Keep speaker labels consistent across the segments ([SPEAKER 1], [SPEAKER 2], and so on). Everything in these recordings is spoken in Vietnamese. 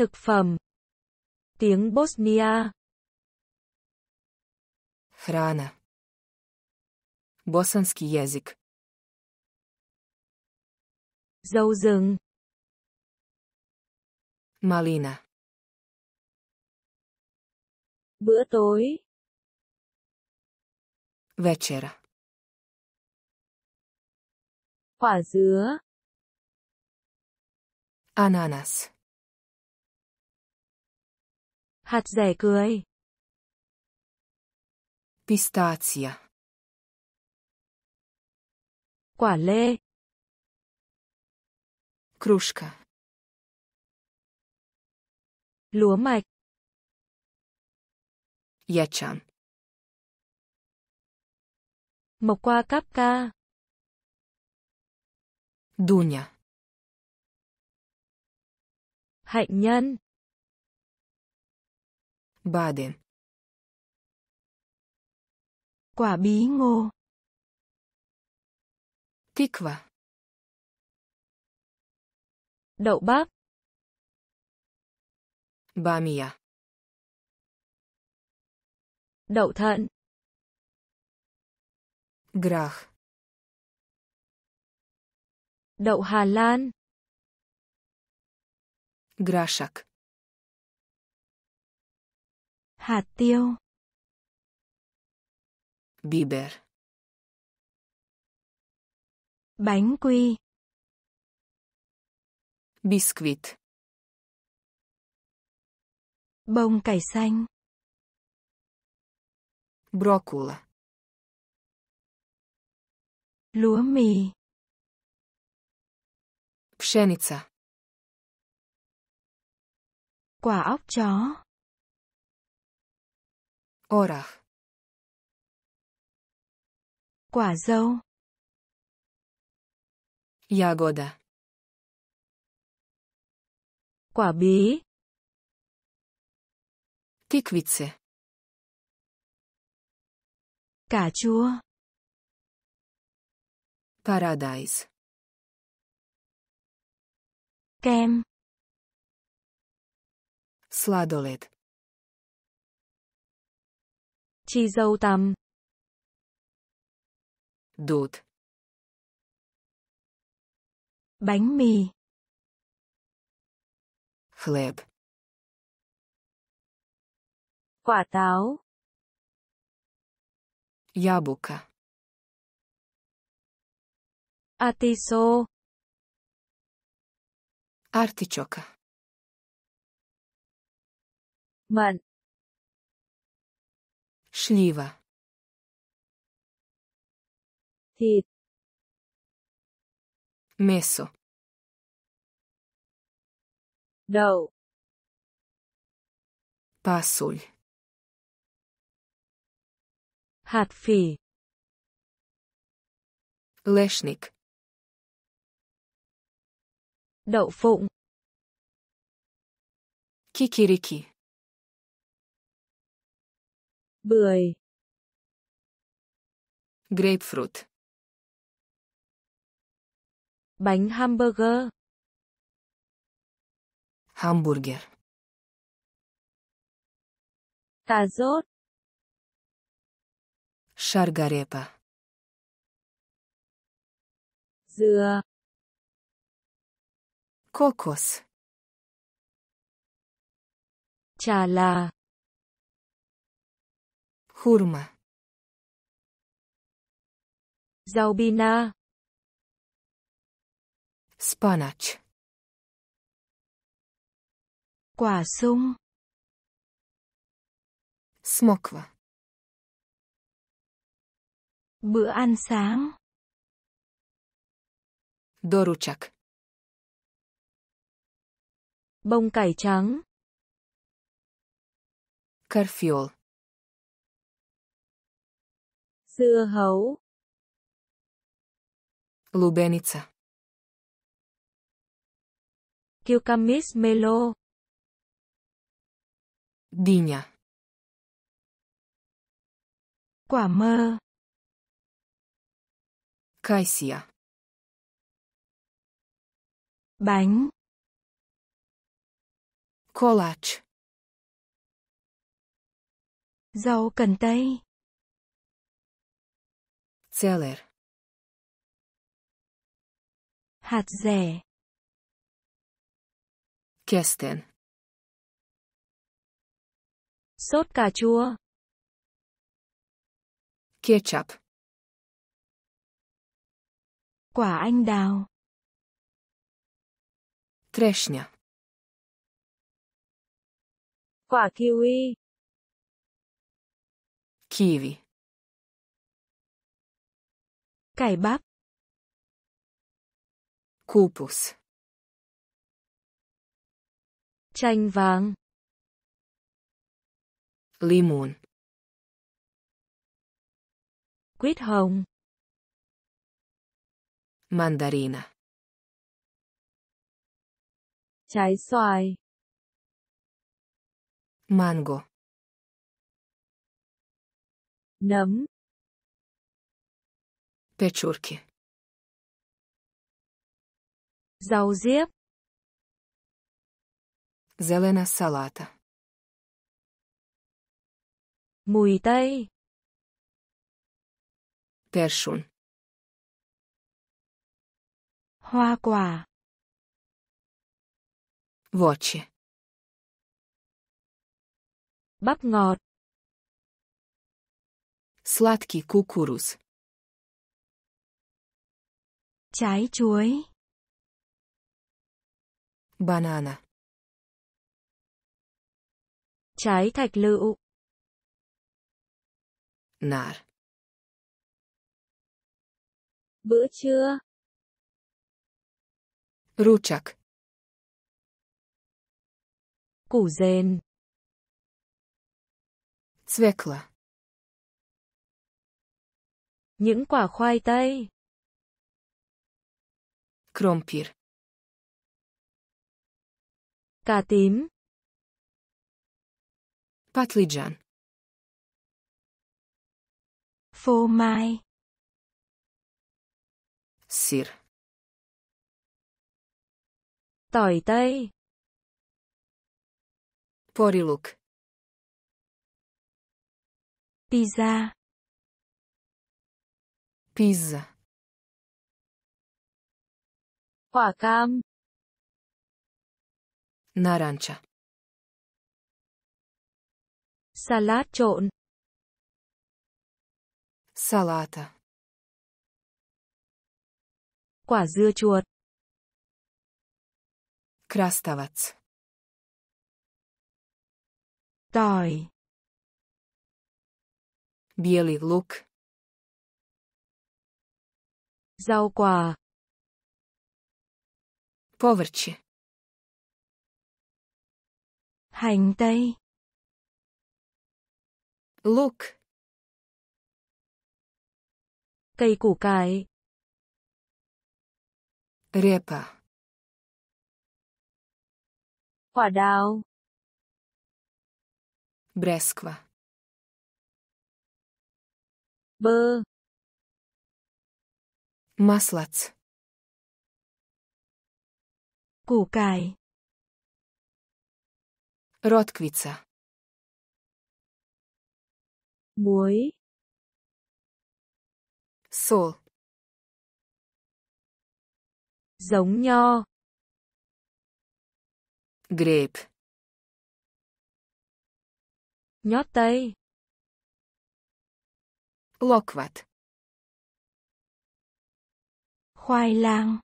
[SPEAKER 1] Thực phẩm. Tiếng Bosnia. Hrana. Bosanski jezik. Dâu rừng. Malina. Bữa tối. Večera. Quả dứa. Ananas. Hạt rẻ cười. pistacia, Quả lê. Kruszka. Lúa mạch. yachan, Mộc qua cáp kapka. Dunia. Hạnh nhân. Baden. Quả bí ngô. Tikva. Đậu bắp. Bamia. Đậu thận. Grach. Đậu Hà Lan. grashak hạt tiêu biber bánh quy biscuit bông cải xanh broccoli lúa mì pšenica, quả óc chó Orah. Quả dâu. Jagoda. Quả bí. Tikvice. Cà chua. Paradise. Kem. Sladoled. Chi dâu tằm. Dud. Bánh mì. Хлеб. Quả táo. Яблоко. Атисо. Артичока. Mận. Шнива. Тит. Месо. Дау. Пасуль. Hạt phỉ. Đậu phụng. Kikiriki. Bưởi. Grapefruit. Bánh hamburger. Hamburger. Cà rốt. Шаргареpa. dưa, Kokos. Trà là. Hurma. Zaubina. Spanach. Quả sung. Smokva. Bữa ăn sáng. doruchak, Bông cải trắng. Karfiol. Dưa hấu. Лубеница. Кюкамис мело. Диня. Quả mơ. Кайсия. Bánh. Колач. Rau cần tây. Celer. Hạt rẻ. Kesten. Sốt cà chua. Ketchup. Quả anh đào. Treśnia. Quả kiwi. Kiwi. Cải bắp. Kupus. Chanh vàng. Limon. Quýt hồng. Mandarina. Trái xoài. Mango. Nấm. Пячурки. Rau diếp. Зелена салата. Mùi tây. Першун. Hoa quả. Вочи. Bắp ngọt. Сладкий кукуруз. Trái chuối. Banana. Trái thạch lựu. Nar. Bữa trưa. Ručak. Củ dền. Cvekla. Những quả khoai tây. Krompir. Cà tím. Patlıcan. Phô mai. Sir. Tỏi tây. Poriluk. Pizza. Pizza. Quả cam. Narancha. Salad trộn. Salata. Quả dưa chuột. Krastavac. Tỏi. Bieli luk. Rau quả. Поварчи. Hành Лук. Cây củ cải. Репа. Quả đào. Бресква. Б. Маслац. Củ cải. Ротквица. Muối. Сол. Giống nho. Grape. Nhót tây. Lokvat. Khoai lang.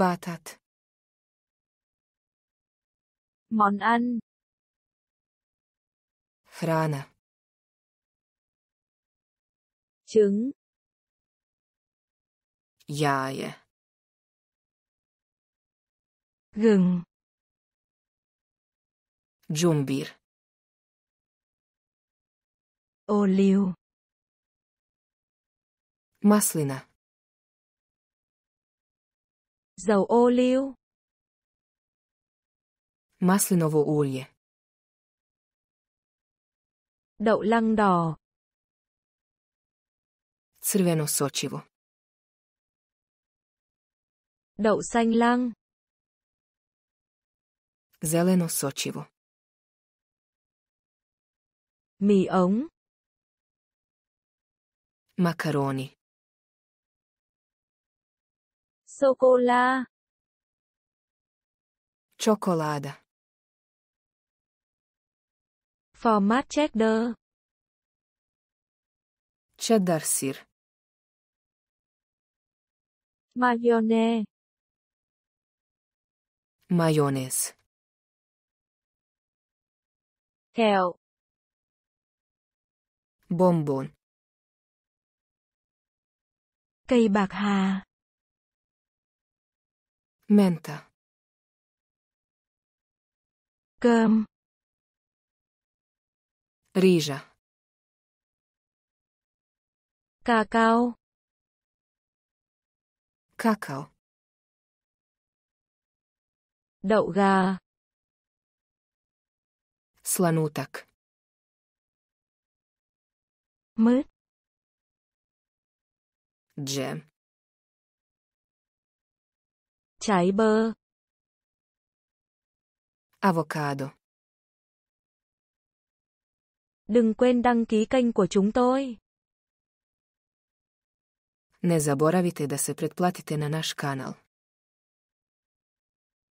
[SPEAKER 1] Батат. Món ăn. Храна. Trứng. Яя. Gừng. Джумбир. олив, Маслина. Dầu ô liu. Маслиново улье. Đậu lăng đỏ. Crveno sočivo. Đậu xanh lăng. Zeleno sočivo. Mì ống. Macaroni. Sô-cô-la. Chocolada. Format cheddar. Cheddar sir. Mayonnaise. Mayonnaise. Kẹo. Bonbon. Cây bạc hà. Мента. Cơm. Рижа. Какао. Какао. Đậu gà. Слонуток. Мыс. Джем. Trái bơ. Avocado. Đừng quên đăng ký kênh của chúng tôi. Ne zaboravite da se pretplatite na naš kanal.